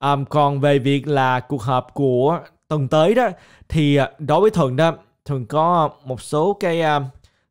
Um, còn về việc là cuộc họp của tuần tới đó thì ờ, đối với Thuận đó thường có một số cái um,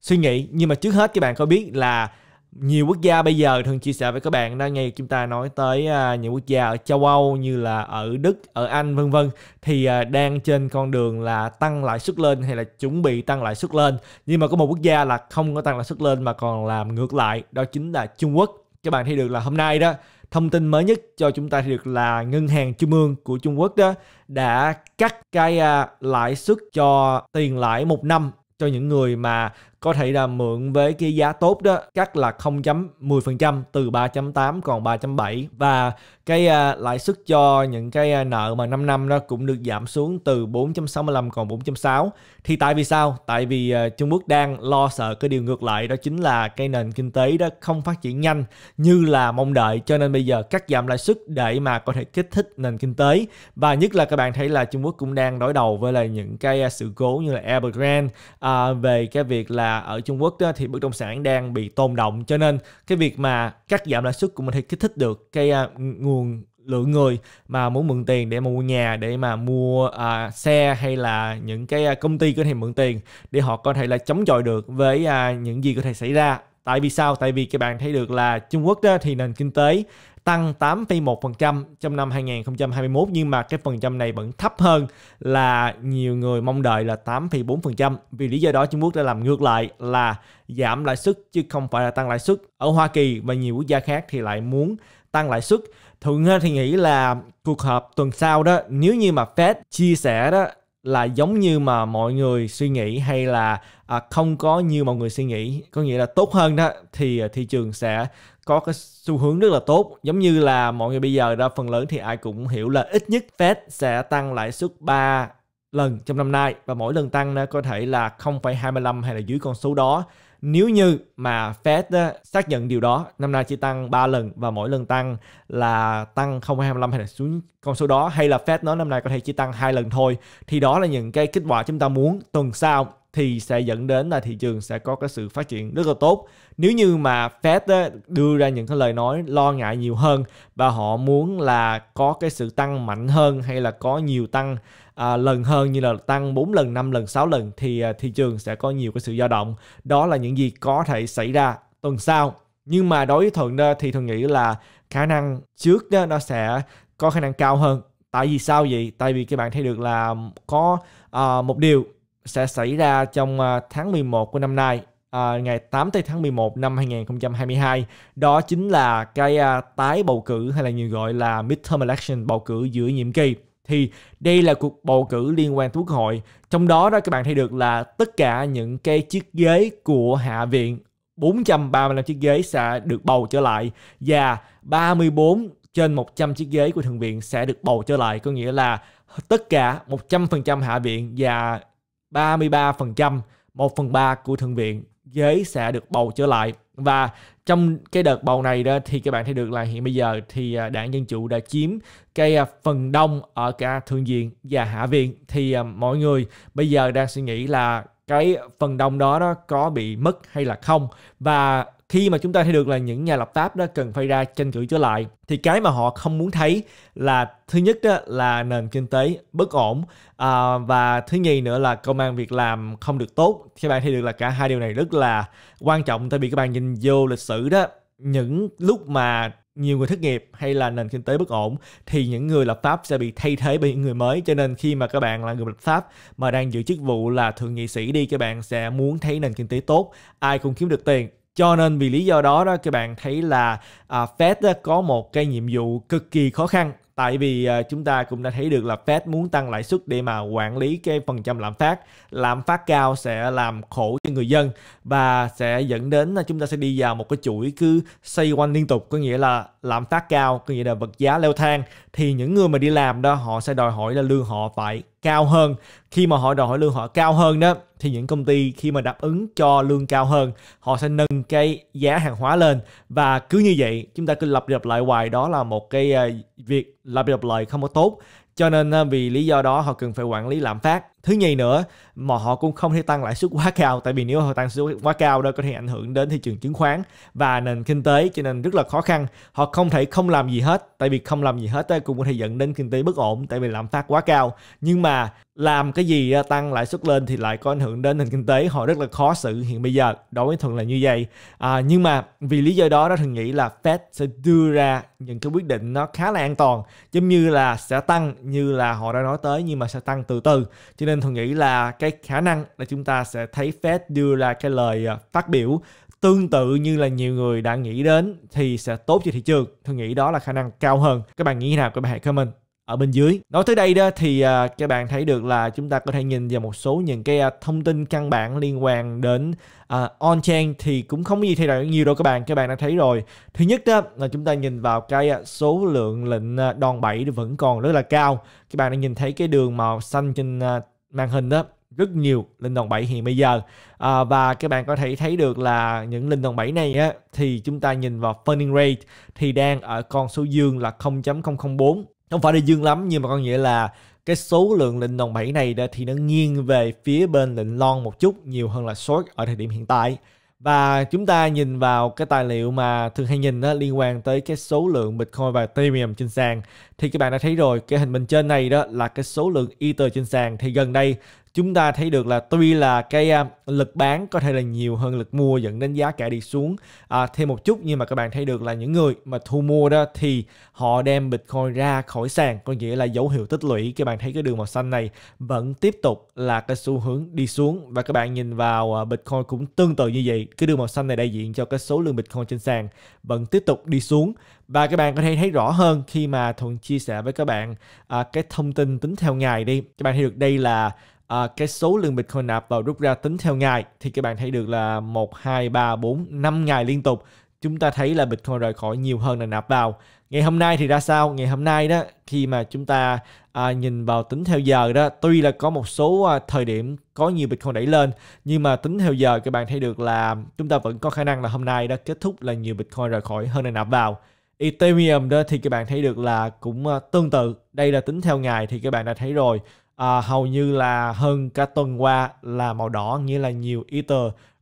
suy nghĩ nhưng mà trước hết các bạn có biết là nhiều quốc gia bây giờ thường chia sẻ với các bạn đó ngay chúng ta nói tới uh, những quốc gia ở châu Âu như là ở Đức, ở Anh vân vân thì uh, đang trên con đường là tăng lãi suất lên hay là chuẩn bị tăng lãi suất lên. Nhưng mà có một quốc gia là không có tăng lãi suất lên mà còn làm ngược lại, đó chính là Trung Quốc. Các bạn thấy được là hôm nay đó thông tin mới nhất cho chúng ta được là ngân hàng trung ương của Trung Quốc đó đã cắt cái à, lãi suất cho tiền lãi một năm cho những người mà có thể là mượn với cái giá tốt đó cắt là 0.10% từ 3.8 còn 3.7 và cái uh, lãi suất cho những cái uh, nợ mà 5 năm đó cũng được giảm xuống từ 4.65 còn 4.6 thì tại vì sao? Tại vì uh, Trung Quốc đang lo sợ cái điều ngược lại đó chính là cái nền kinh tế đó không phát triển nhanh như là mong đợi cho nên bây giờ cắt giảm lãi suất để mà có thể kích thích nền kinh tế và nhất là các bạn thấy là Trung Quốc cũng đang đối đầu với là những cái uh, sự cố như là Evergrande uh, về cái việc là ở Trung Quốc thì bất động sản đang bị tồn động cho nên cái việc mà cắt giảm lãi suất cũng có thể kích thích được cái à, nguồn lượng người mà muốn mượn tiền để mà mua nhà để mà mua uh, xe hay là những cái à, công ty có thể mượn tiền để họ có thể là chống chọi được với uh, những gì có thể xảy ra Tại vì sao? Tại vì các bạn thấy được là Trung Quốc đó thì nền kinh tế tăng 8,1% trong năm 2021 nhưng mà cái phần trăm này vẫn thấp hơn là nhiều người mong đợi là 8,4%. Vì lý do đó Trung Quốc đã làm ngược lại là giảm lãi suất chứ không phải là tăng lãi suất. Ở Hoa Kỳ và nhiều quốc gia khác thì lại muốn tăng lãi suất. Thuận thì nghĩ là cuộc họp tuần sau đó nếu như mà Fed chia sẻ đó là giống như mà mọi người suy nghĩ hay là à, không có như mọi người suy nghĩ có nghĩa là tốt hơn đó thì à, thị trường sẽ có cái xu hướng rất là tốt giống như là mọi người bây giờ ra phần lớn thì ai cũng hiểu là ít nhất Fed sẽ tăng lãi suất 3 lần trong năm nay và mỗi lần tăng nó có thể là 0,25 hay là dưới con số đó nếu như mà Fed xác nhận điều đó năm nay chỉ tăng 3 lần và mỗi lần tăng là tăng 0,25 hay là xuống con số đó hay là Fed nói năm nay có thể chỉ tăng hai lần thôi thì đó là những cái kết quả chúng ta muốn tuần sau thì sẽ dẫn đến là thị trường sẽ có cái sự phát triển rất là tốt nếu như mà Fed đưa ra những cái lời nói lo ngại nhiều hơn và họ muốn là có cái sự tăng mạnh hơn hay là có nhiều tăng à, lần hơn như là tăng 4 lần, 5 lần, 6 lần thì à, thị trường sẽ có nhiều cái sự dao động. Đó là những gì có thể xảy ra tuần sau. Nhưng mà đối với Thuận đó, thì Thuận nghĩ là khả năng trước đó, nó sẽ có khả năng cao hơn. Tại vì sao vậy? Tại vì các bạn thấy được là có à, một điều sẽ xảy ra trong à, tháng 11 của năm nay à, ngày 8 tháng 11 năm 2022 đó chính là cái à, tái bầu cử hay là nhiều gọi là midterm election bầu cử giữa nhiệm kỳ thì đây là cuộc bầu cử liên quan tới quốc hội trong đó đó các bạn thấy được là tất cả những cái chiếc ghế của hạ viện 435 chiếc ghế sẽ được bầu trở lại và 34 trên 100 chiếc ghế của thượng viện sẽ được bầu trở lại có nghĩa là tất cả 100% hạ viện và 33% 1 phần 3 của thượng viện ghế sẽ được bầu trở lại và trong cái đợt bầu này đó thì các bạn thấy được là hiện bây giờ thì à, đảng Dân Chủ đã chiếm cái à, phần đông ở cả Thượng viện và Hạ viện thì à, mọi người bây giờ đang suy nghĩ là cái phần đông đó nó có bị mất hay là không và khi mà chúng ta thấy được là những nhà lập pháp đó cần phải ra tranh cử trở lại thì cái mà họ không muốn thấy là thứ nhất đó là nền kinh tế bất ổn à, và thứ nhì nữa là công an việc làm không được tốt các bạn thấy được là cả hai điều này rất là quan trọng tại vì các bạn nhìn vô lịch sử đó những lúc mà nhiều người thất nghiệp hay là nền kinh tế bất ổn thì những người lập pháp sẽ bị thay thế bởi những người mới cho nên khi mà các bạn là người lập pháp mà đang giữ chức vụ là thượng nghị sĩ đi các bạn sẽ muốn thấy nền kinh tế tốt ai cũng kiếm được tiền cho nên vì lý do đó đó các bạn thấy là à, Fed đó có một cái nhiệm vụ cực kỳ khó khăn tại vì à, chúng ta cũng đã thấy được là Fed muốn tăng lãi suất để mà quản lý cái phần trăm lạm phát lạm phát cao sẽ làm khổ cho người dân và sẽ dẫn đến là chúng ta sẽ đi vào một cái chuỗi cứ xoay quanh liên tục có nghĩa là lạm phát cao có nghĩa là vật giá leo thang thì những người mà đi làm đó họ sẽ đòi hỏi là lương họ phải cao hơn khi mà họ đòi hỏi lương họ cao hơn đó thì những công ty khi mà đáp ứng cho lương cao hơn họ sẽ nâng cái giá hàng hóa lên và cứ như vậy chúng ta cứ lặp lặp lại hoài đó là một cái ờ, việc lặp lặp lại không có tốt cho nên ờ, vì lý do đó họ cần phải quản lý lạm phát thứ nhì nữa mà họ cũng không thể tăng lãi suất quá cao tại vì nếu họ tăng lãi suất quá cao đó có thể ảnh hưởng đến thị trường chứng khoán và nền kinh tế cho nên rất là khó khăn họ không thể không làm gì hết tại vì không làm gì hết cũng có thể dẫn đến kinh tế bất ổn tại vì lạm phát quá cao nhưng mà làm cái gì tăng lãi suất lên thì lại có ảnh hưởng đến nền kinh tế họ rất là khó xử hiện bây giờ đối với thuận là như vậy à, nhưng mà vì lý do đó đó thường nghĩ là Fed sẽ đưa ra những cái quyết định nó khá là an toàn giống như là sẽ tăng như là họ đã nói tới nhưng mà sẽ tăng từ từ cho nên nên tôi nghĩ là cái khả năng là chúng ta sẽ thấy Fed đưa ra cái lời à, phát biểu tương tự như là nhiều người đã nghĩ đến thì sẽ tốt cho thị trường. Tôi nghĩ đó là khả năng cao hơn. Các bạn nghĩ thế nào? Các bạn hãy comment ở bên dưới. Nói tới đây đó thì à, các bạn thấy được là chúng ta có thể nhìn vào một số những cái à, thông tin căn bản liên quan đến uh, on-chain thì cũng không có gì thay đổi nhiều đâu các bạn. Các bạn đã thấy rồi. Thứ nhất đó là chúng ta nhìn vào cái số lượng lệnh đòn bẩy vẫn còn rất là cao. Các bạn đã nhìn thấy cái đường màu xanh trên uh, màn hình đó rất nhiều linh đồng 7 hiện bây giờ à, và các bạn có thể thấy được là những linh đồng 7 này á, thì chúng ta nhìn vào funding rate thì đang ở con số dương là 0.004 không phải là dương lắm nhưng mà có nghĩa là cái số lượng lệnh đồng 7 này thì nó nghiêng về phía bên lệnh long một chút nhiều hơn là short ở thời điểm hiện tại và chúng ta nhìn vào cái tài liệu mà thường hay nhìn đó, liên quan tới cái số lượng Bitcoin và Ethereum trên sàn thì các bạn đã thấy rồi cái hình bên trên này đó là cái số lượng Ether trên sàn thì gần đây chúng ta thấy được là tuy là cái à, lực bán có thể là nhiều hơn lực mua dẫn đến giá cả đi xuống à, thêm một chút nhưng mà các bạn thấy được là những người mà thu mua đó thì họ đem Bitcoin ra khỏi sàn có nghĩa là dấu hiệu tích lũy các bạn thấy cái đường màu xanh này vẫn tiếp tục là cái xu hướng đi xuống và các bạn nhìn vào à, Bitcoin cũng tương tự như vậy cái đường màu xanh này đại diện cho cái số lượng Bitcoin trên sàn vẫn tiếp tục đi xuống và các bạn có thể thấy rõ hơn khi mà Thuận chia sẻ với các bạn à, cái thông tin tính theo ngày đi các bạn thấy được đây là à, cái số lượng Bitcoin nạp vào rút ra tính theo ngày thì các bạn thấy được là 1, 2, 3, 4, 5 ngày liên tục chúng ta thấy là Bitcoin rời khỏi nhiều hơn là nạp vào. Ngày hôm nay thì ra sao? Ngày hôm nay đó khi mà chúng ta à, nhìn vào tính theo giờ đó, tuy là có một số à, thời điểm có nhiều Bitcoin đẩy lên nhưng mà tính theo giờ các bạn thấy được là chúng ta vẫn có khả năng là hôm nay đã kết thúc là nhiều Bitcoin rời khỏi hơn là nạp vào. Ethereum đó thì các bạn thấy được là cũng à, tương tự. Đây là tính theo ngày thì các bạn đã thấy rồi à, hầu như là hơn cả tuần qua là màu đỏ nghĩa là nhiều Ether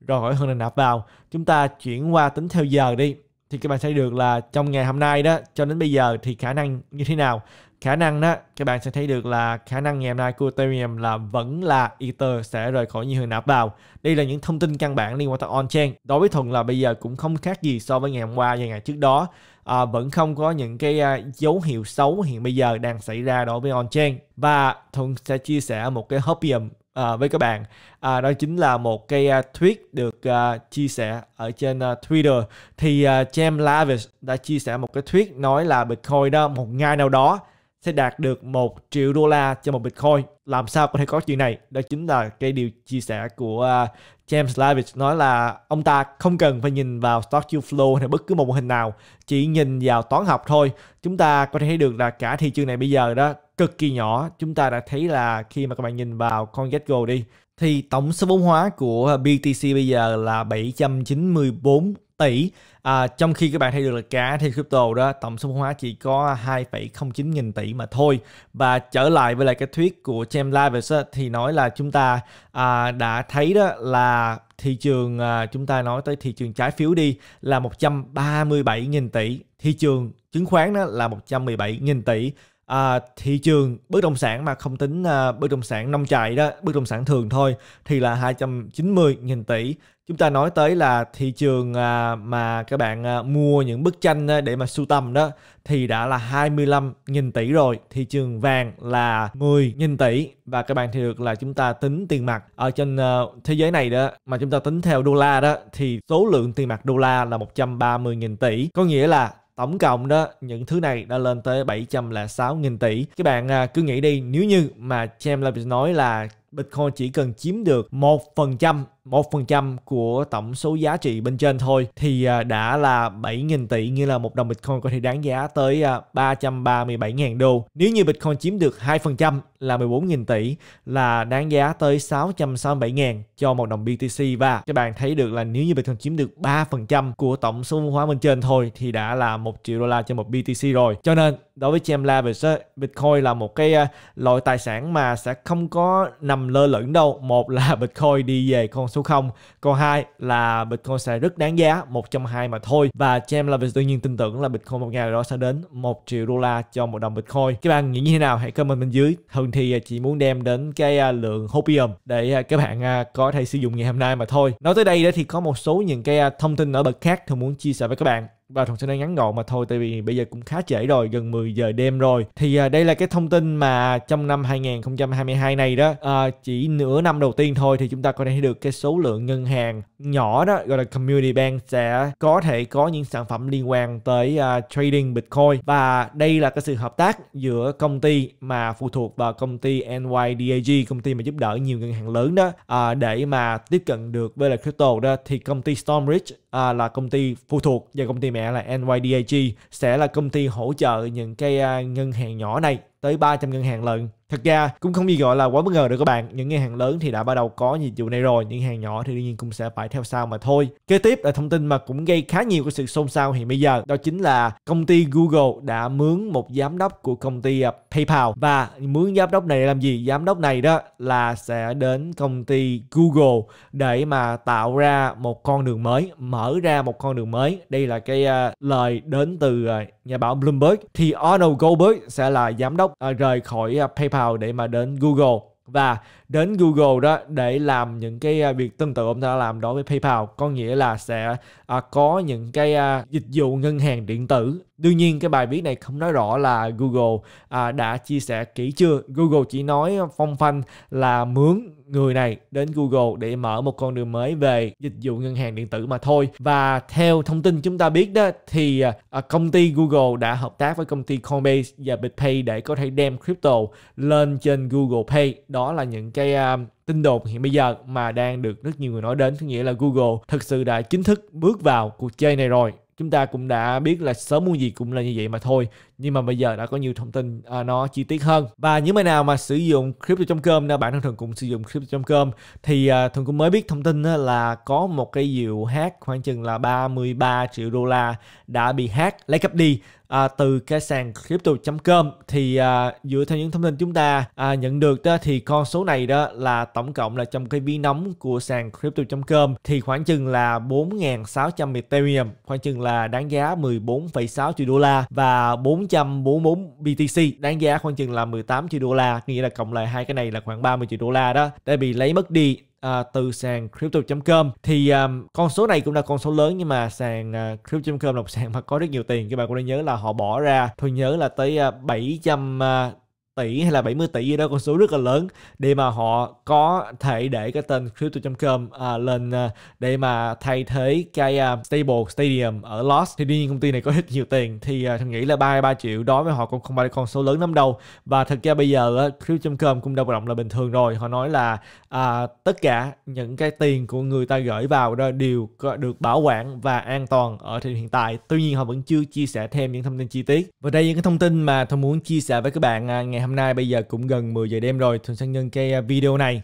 rồi hỏi hơn là nạp vào chúng ta chuyển qua tính theo giờ đi thì các bạn sẽ được là trong ngày hôm nay đó cho đến bây giờ thì khả năng như thế nào khả năng đó các bạn sẽ thấy được là khả năng ngày hôm nay của Ethereum là vẫn là Ether sẽ rời khỏi nhiều hơn nạp vào. Đây là những thông tin căn bản liên quan tới on-chain. Đối với Thuận là bây giờ cũng không khác gì so với ngày hôm qua và ngày trước đó. À, vẫn không có những cái à, dấu hiệu xấu hiện bây giờ đang xảy ra đối với on-chain. Và Thuận sẽ chia sẻ một cái hopium à, với các bạn à, đó chính là một cái à, tweet được à, chia sẻ ở trên à, Twitter thì à, James Lavish đã chia sẻ một cái tweet nói là Bitcoin đó một ngày nào đó sẽ đạt được 1 triệu đô la cho một Bitcoin. Làm sao có thể có chuyện này? Đó chính là cái điều chia sẻ của à, James Lavich nói là ông ta không cần phải nhìn vào stock yield flow hay bất cứ một mô hình nào, chỉ nhìn vào toán học thôi. Chúng ta có thể thấy được là cả thị trường này bây giờ đó cực kỳ nhỏ. Chúng ta đã thấy là khi mà các bạn nhìn vào con CoinGecko đi, thì tổng số vốn hóa của à, BTC bây giờ là 794 tỷ à, trong khi các bạn thấy được là cá thì crypto đó tổng số hóa chỉ có 2,09 nghìn tỷ mà thôi và trở lại với lại cái thuyết của James Lavis thì nói là chúng ta à, đã thấy đó là thị trường à, chúng ta nói tới thị trường trái phiếu đi là 137 nghìn tỷ thị trường chứng khoán đó là 117 nghìn tỷ à, thị trường bất động sản mà không tính à, bất động sản nông trại đó bất động sản thường thôi thì là 290 nghìn tỷ chúng ta nói tới là thị trường à, mà các bạn à, mua những bức tranh à, để mà sưu tầm đó thì đã là 25.000 tỷ rồi, thị trường vàng là 10.000 tỷ và các bạn thì được là chúng ta tính tiền mặt ở trên thế giới này đó mà chúng ta tính theo đô la đó thì số lượng tiền mặt đô la là 130.000 tỷ, có nghĩa là tổng cộng đó những thứ này đã lên tới 706.000 tỷ. Các bạn cứ nghĩ đi nếu như mà James Lapis nói là Bitcoin chỉ cần chiếm được 1%, 1% của tổng số giá trị bên trên thôi thì à, đã là 7.000 tỷ như là một đồng Bitcoin có thể đáng giá tới 337.000 à, đô. Nếu như Bitcoin chiếm được 2% là 14.000 tỷ là đáng giá tới 667.000 cho một đồng BTC và các bạn thấy được là nếu như Bitcoin chiếm được 3% của tổng số hóa bên trên thôi thì đã là 1 triệu đô la cho một BTC rồi. Cho nên đối với James Lavish, Bitcoin là một cái ờ, loại tài sản mà sẽ không có nằm lơ lửng đâu. Một là Bitcoin đi về con số 0, còn hai là Bitcoin sẽ rất đáng giá, một trăm hai mà thôi. Và James Lavish đương nhiên tin tưởng là Bitcoin một ngày đó sẽ đến 1 triệu đô la cho một đồng Bitcoin. Các bạn nghĩ như thế nào? Hãy comment bên dưới. Thường thì ờ, chỉ muốn đem đến cái ờ, lượng Hopium để các bạn có thể sử dụng ngày hôm nay mà thôi. Nói tới đây thì có một số những cái thông tin nổi bật khác thường muốn chia sẻ với các bạn và Thuận sẽ đang ngắn gọn mà thôi tại vì bây giờ cũng khá trễ rồi gần 10 giờ đêm rồi thì à, đây là cái thông tin mà trong năm 2022 này đó à, chỉ nửa năm đầu tiên thôi thì chúng ta có thể được cái số lượng ngân hàng nhỏ đó gọi là community bank sẽ có thể có những sản phẩm liên quan tới à, trading bitcoin và đây là cái sự hợp tác giữa công ty mà phụ thuộc vào công ty NYDAG công ty mà giúp đỡ nhiều ngân hàng lớn đó à, để mà tiếp cận được với là crypto đó thì công ty Stormbridge à, là công ty phụ thuộc và công ty mẹ là NYDIG sẽ là công ty hỗ trợ những cái à, ngân hàng nhỏ này tới 300 ngân hàng lận. Thật ra cũng không gì gọi là quá bất ngờ được các bạn. Những ngân hàng lớn thì đã bắt đầu có dịch vụ này rồi, những hàng nhỏ thì đương nhiên cũng sẽ phải theo sau mà thôi. Kế tiếp là thông tin mà cũng gây khá nhiều cái sự xôn xao hiện bây giờ, đó chính là công ty Google đã mướn một giám đốc của công ty à, PayPal và mướn giám đốc này để làm gì? Giám đốc này đó là sẽ đến công ty Google để mà tạo ra một con đường mới, mở ra một con đường mới. Đây là cái uh, lời đến từ uh, nhà báo Bloomberg thì Arnold Goldberg sẽ là giám đốc À, rời khỏi à, PayPal để mà đến Google và đến Google đó để làm những cái à, việc tương tự ông ta đã làm đối với PayPal có nghĩa là sẽ có những cái dịch vụ ngân hàng điện tử đương nhiên cái bài viết này không nói rõ là Google à, đã chia sẻ kỹ chưa. Google chỉ nói à, phong phanh là mướn người này đến Google để mở một con đường mới về dịch vụ ngân hàng điện tử mà thôi. Và theo thông tin chúng ta biết đó thì à, à, công ty Google đã hợp tác với công ty Coinbase và BitPay để có thể đem crypto lên trên Google Pay. Đó là những cái à, tin đồn hiện bây giờ mà đang được rất nhiều người nói đến có nghĩa là Google thực sự đã chính thức bước vào cuộc chơi này rồi chúng ta cũng đã biết là sớm muôn gì cũng là như vậy mà thôi nhưng mà bây giờ đã có nhiều thông tin uh, nó chi tiết hơn và những bạn nào mà sử dụng crypto.com đã bản thân thường cũng sử dụng crypto trong cơm thì uh, thường cũng mới biết thông tin là có một cái dịu hack khoảng chừng là 33 triệu đô la đã bị hack lấy cắp đi à, từ cái sàn crypto.com thì à, dựa theo những thông tin chúng ta à, nhận được đó thì con số này đó là tổng cộng là trong cái ví nóng của sàn crypto.com thì khoảng chừng là 4.600 Ethereum khoảng chừng là đáng giá 14,6 triệu đô la và 4 444 BTC đáng giá khoảng chừng là 18 triệu đô la nghĩa là cộng lại hai cái này là khoảng 30 triệu đô la đó tại bị lấy mất đi à, từ sàn crypto.com thì um, con số này cũng là con số lớn nhưng mà sàn uh, à, crypto.com là một sàn mà có rất nhiều tiền các bạn cũng nên nhớ là họ bỏ ra tôi nhớ là tới uh, 700 uh, tỷ hay là 70 tỷ gì đó con số rất là lớn để mà họ có thể để cái tên crypto.com à, lên à, để mà thay thế cái à, stable stadium ở Lost thì đương nhiên công ty này có rất nhiều tiền thì à, thằng nghĩ là 33 triệu đó với họ cũng không phải là con số lớn lắm đâu và thật ra bây giờ á, crypto.com cũng đâu động là bình thường rồi họ nói là à, tất cả những cái tiền của người ta gửi vào đó đều có được bảo quản và an toàn ở thời điểm hiện tại tuy nhiên họ vẫn chưa chia sẻ thêm những thông tin chi tiết và đây những cái thông tin mà tôi muốn chia sẻ với các bạn à, ngày hôm nay bây giờ cũng gần 10 giờ đêm rồi thường sang nhân cái à, video này